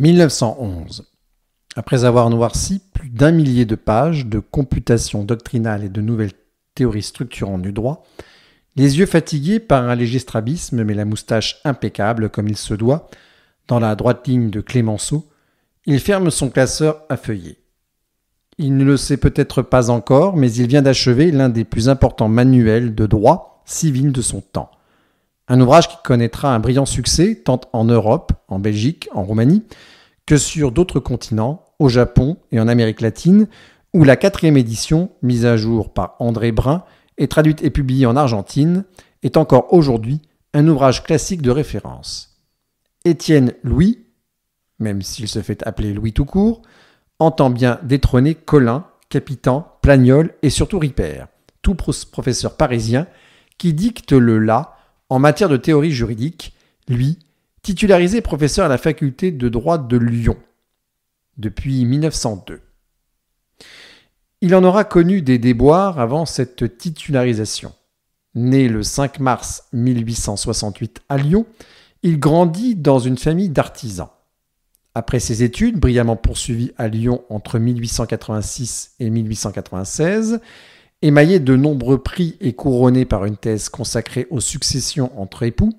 1911. Après avoir noirci plus d'un millier de pages de computations doctrinales et de nouvelles théories structurantes du droit, les yeux fatigués par un léger strabisme mais la moustache impeccable comme il se doit, dans la droite ligne de Clémenceau, il ferme son classeur à feuillet. Il ne le sait peut-être pas encore, mais il vient d'achever l'un des plus importants manuels de droit civil de son temps. Un ouvrage qui connaîtra un brillant succès tant en Europe, en Belgique, en Roumanie, que sur d'autres continents, au Japon et en Amérique latine, où la quatrième édition, mise à jour par André Brun, est traduite et publiée en Argentine, est encore aujourd'hui un ouvrage classique de référence. Étienne Louis, même s'il se fait appeler Louis tout court, entend bien détrôner Colin, Capitan, Plagnol et surtout Ripert, tout professeur parisien qui dicte le là en matière de théorie juridique, lui, titularisé professeur à la faculté de droit de Lyon depuis 1902. Il en aura connu des déboires avant cette titularisation. Né le 5 mars 1868 à Lyon, il grandit dans une famille d'artisans. Après ses études, brillamment poursuivies à Lyon entre 1886 et 1896, Émaillé de nombreux prix et couronné par une thèse consacrée aux successions entre époux,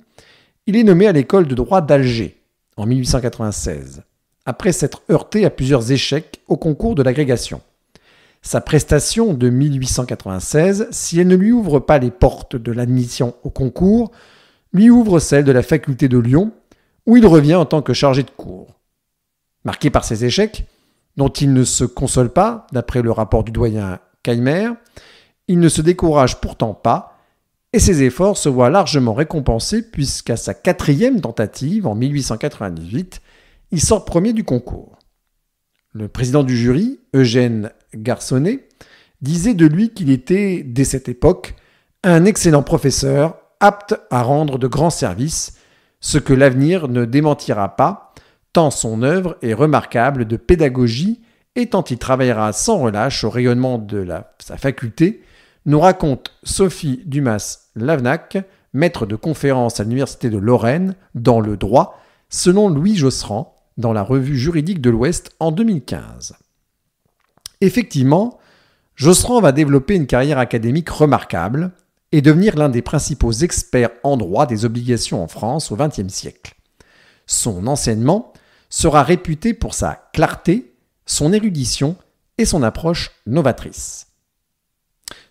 il est nommé à l'école de droit d'Alger en 1896, après s'être heurté à plusieurs échecs au concours de l'agrégation. Sa prestation de 1896, si elle ne lui ouvre pas les portes de l'admission au concours, lui ouvre celle de la faculté de Lyon, où il revient en tant que chargé de cours. Marqué par ses échecs, dont il ne se console pas, d'après le rapport du doyen Keimer, il ne se décourage pourtant pas, et ses efforts se voient largement récompensés puisqu'à sa quatrième tentative, en 1898, il sort premier du concours. Le président du jury, Eugène Garçonnet, disait de lui qu'il était, dès cette époque, un excellent professeur, apte à rendre de grands services, ce que l'avenir ne démentira pas, tant son œuvre est remarquable de pédagogie et tant il travaillera sans relâche au rayonnement de sa faculté, nous raconte Sophie Dumas-Lavenac, maître de conférence à l'Université de Lorraine dans le droit, selon Louis Josserand, dans la revue juridique de l'Ouest en 2015. Effectivement, Josserand va développer une carrière académique remarquable et devenir l'un des principaux experts en droit des obligations en France au XXe siècle. Son enseignement sera réputé pour sa clarté son érudition et son approche novatrice.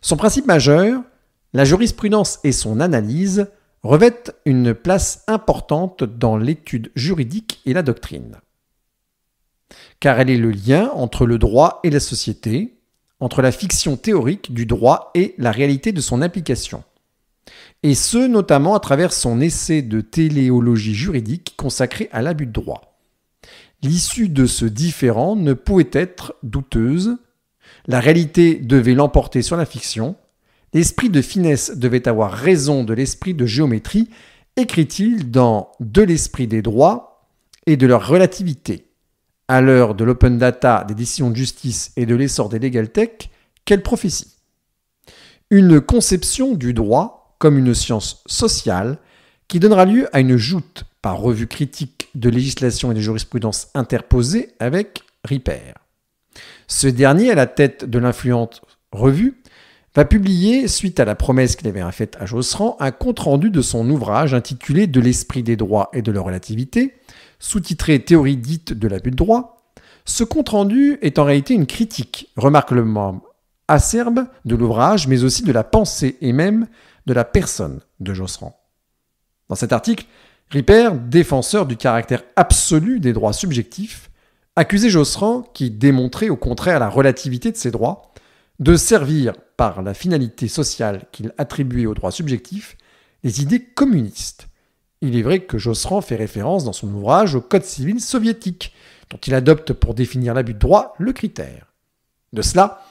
Son principe majeur, la jurisprudence et son analyse revêtent une place importante dans l'étude juridique et la doctrine. Car elle est le lien entre le droit et la société, entre la fiction théorique du droit et la réalité de son application. Et ce, notamment à travers son essai de téléologie juridique consacré à l'abus de droit. L'issue de ce différend ne pouvait être douteuse, la réalité devait l'emporter sur la fiction, l'esprit de finesse devait avoir raison de l'esprit de géométrie, écrit-il dans De l'esprit des droits et de leur relativité. À l'heure de l'open data, des décisions de justice et de l'essor des legal tech, quelle prophétie Une conception du droit comme une science sociale qui donnera lieu à une joute par revue critique de législation et de jurisprudence interposées avec Ripper. Ce dernier, à la tête de l'influente revue, va publier, suite à la promesse qu'il avait faite à Josserand, un compte-rendu de son ouvrage intitulé De l'esprit des droits et de leur relativité, sous-titré Théorie dite de l'abus de droit. Ce compte-rendu est en réalité une critique remarquablement acerbe de l'ouvrage, mais aussi de la pensée et même de la personne de Josserand. Dans cet article, Ripper, défenseur du caractère absolu des droits subjectifs, accusait Josserand, qui démontrait au contraire la relativité de ces droits, de servir, par la finalité sociale qu'il attribuait aux droits subjectifs, les idées communistes. Il est vrai que Josserand fait référence dans son ouvrage au Code civil soviétique, dont il adopte pour définir l'abus de droit le critère. De cela,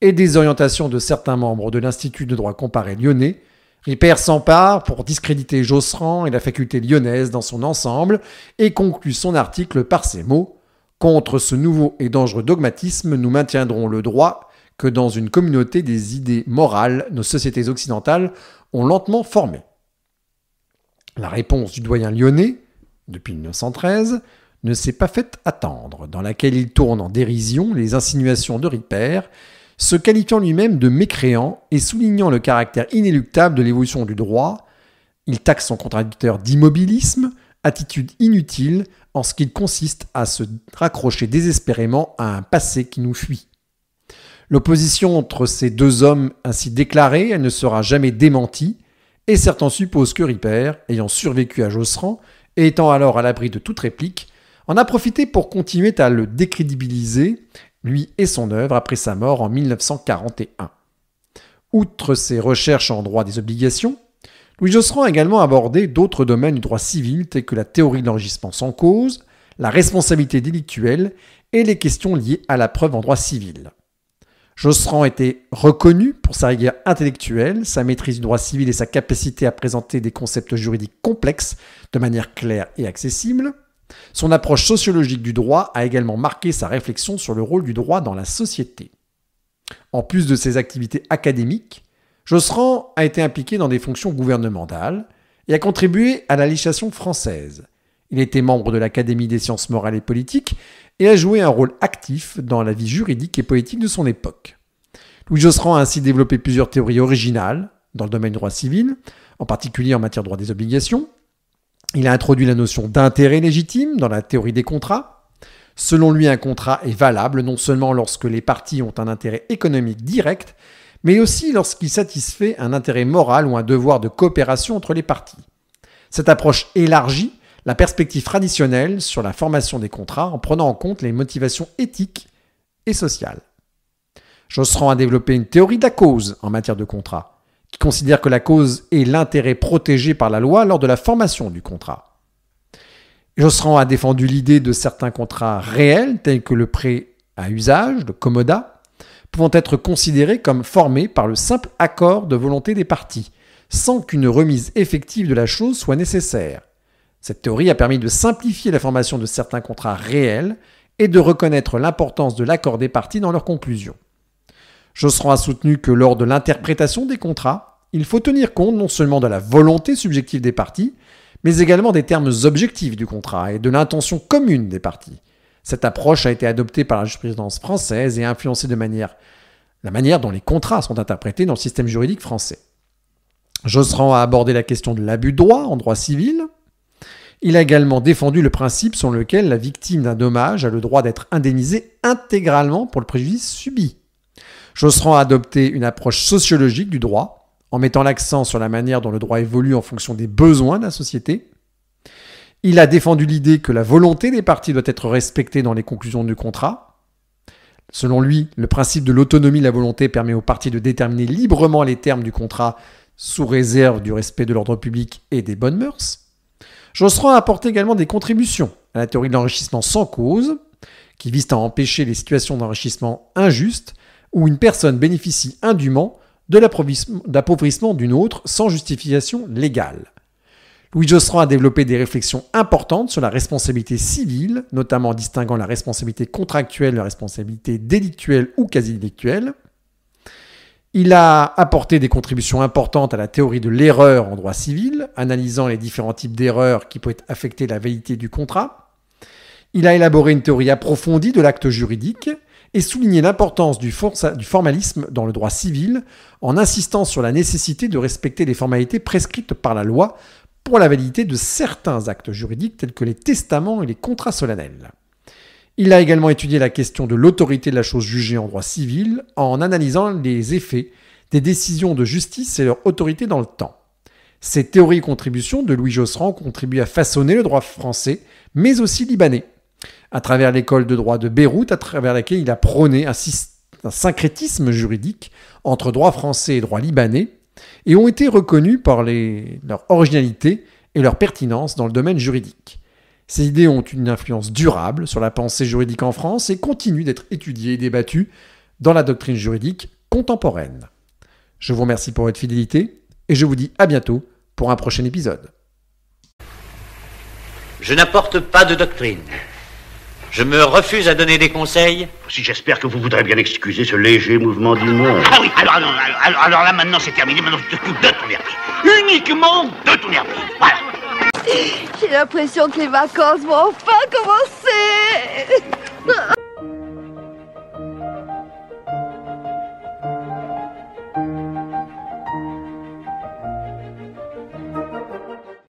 et des orientations de certains membres de l'Institut de droit comparé lyonnais, Ripert s'empare pour discréditer Josserand et la faculté lyonnaise dans son ensemble et conclut son article par ces mots Contre ce nouveau et dangereux dogmatisme, nous maintiendrons le droit que dans une communauté des idées morales, nos sociétés occidentales ont lentement formé. La réponse du doyen lyonnais, depuis 1913, ne s'est pas faite attendre, dans laquelle il tourne en dérision les insinuations de Ripert se qualifiant lui-même de mécréant et soulignant le caractère inéluctable de l'évolution du droit, il taxe son contradicteur d'immobilisme, attitude inutile en ce qu'il consiste à se raccrocher désespérément à un passé qui nous fuit. L'opposition entre ces deux hommes ainsi déclarée, elle ne sera jamais démentie, et certains supposent que Ripper, ayant survécu à Josserand et étant alors à l'abri de toute réplique, en a profité pour continuer à le décrédibiliser lui et son œuvre après sa mort en 1941. Outre ses recherches en droit des obligations, Louis Josserand a également abordé d'autres domaines du droit civil tels que la théorie de l'enregistrement sans cause, la responsabilité délictuelle et les questions liées à la preuve en droit civil. Josserand était reconnu pour sa rigueur intellectuelle, sa maîtrise du droit civil et sa capacité à présenter des concepts juridiques complexes de manière claire et accessible. Son approche sociologique du droit a également marqué sa réflexion sur le rôle du droit dans la société. En plus de ses activités académiques, Josserand a été impliqué dans des fonctions gouvernementales et a contribué à la législation française. Il était membre de l'Académie des sciences morales et politiques et a joué un rôle actif dans la vie juridique et politique de son époque. Louis Josserand a ainsi développé plusieurs théories originales dans le domaine du droit civil, en particulier en matière de droit des obligations, il a introduit la notion d'intérêt légitime dans la théorie des contrats. Selon lui, un contrat est valable non seulement lorsque les parties ont un intérêt économique direct, mais aussi lorsqu'il satisfait un intérêt moral ou un devoir de coopération entre les parties. Cette approche élargit la perspective traditionnelle sur la formation des contrats en prenant en compte les motivations éthiques et sociales. Josserand a développé une théorie de la cause en matière de contrat qui considère que la cause est l'intérêt protégé par la loi lors de la formation du contrat. Josserand a défendu l'idée de certains contrats réels, tels que le prêt à usage, le commoda, pouvant être considérés comme formés par le simple accord de volonté des parties, sans qu'une remise effective de la chose soit nécessaire. Cette théorie a permis de simplifier la formation de certains contrats réels et de reconnaître l'importance de l'accord des parties dans leurs conclusions. Josserand a soutenu que lors de l'interprétation des contrats, il faut tenir compte non seulement de la volonté subjective des parties, mais également des termes objectifs du contrat et de l'intention commune des parties. Cette approche a été adoptée par la jurisprudence française et a influencé de manière la manière dont les contrats sont interprétés dans le système juridique français. Josserand a abordé la question de l'abus de droit en droit civil. Il a également défendu le principe selon lequel la victime d'un dommage a le droit d'être indemnisée intégralement pour le préjudice subi. Josserand a adopté une approche sociologique du droit, en mettant l'accent sur la manière dont le droit évolue en fonction des besoins de la société. Il a défendu l'idée que la volonté des parties doit être respectée dans les conclusions du contrat. Selon lui, le principe de l'autonomie de la volonté permet aux parties de déterminer librement les termes du contrat sous réserve du respect de l'ordre public et des bonnes mœurs. Josserand a apporté également des contributions à la théorie de l'enrichissement sans cause, qui vise à empêcher les situations d'enrichissement injustes où une personne bénéficie indûment de l'appauvrissement d'une autre sans justification légale. Louis Josserand a développé des réflexions importantes sur la responsabilité civile, notamment en distinguant la responsabilité contractuelle la responsabilité délictuelle ou quasi-délictuelle. Il a apporté des contributions importantes à la théorie de l'erreur en droit civil, analysant les différents types d'erreurs qui peuvent affecter la validité du contrat. Il a élaboré une théorie approfondie de l'acte juridique et souligner l'importance du, du formalisme dans le droit civil en insistant sur la nécessité de respecter les formalités prescrites par la loi pour la validité de certains actes juridiques tels que les testaments et les contrats solennels. Il a également étudié la question de l'autorité de la chose jugée en droit civil en analysant les effets des décisions de justice et leur autorité dans le temps. Ces théories et contributions de Louis Josserand contribuent à façonner le droit français, mais aussi libanais, à travers l'école de droit de Beyrouth, à travers laquelle il a prôné un, syncrétisme juridique entre droit français et droit libanais, et ont été reconnus par leur originalité et leur pertinence dans le domaine juridique. Ces idées ont une influence durable sur la pensée juridique en France et continuent d'être étudiées et débattues dans la doctrine juridique contemporaine. Je vous remercie pour votre fidélité et je vous dis à bientôt pour un prochain épisode. Je n'apporte pas de doctrine. Je me refuse à donner des conseils. Si j'espère que vous voudrez bien excuser ce léger mouvement du monde. Ah oui, alors, alors, là maintenant c'est terminé, maintenant je t'occupe de ton herpès. Uniquement de ton herpès. Voilà. J'ai l'impression que les vacances vont enfin commencer.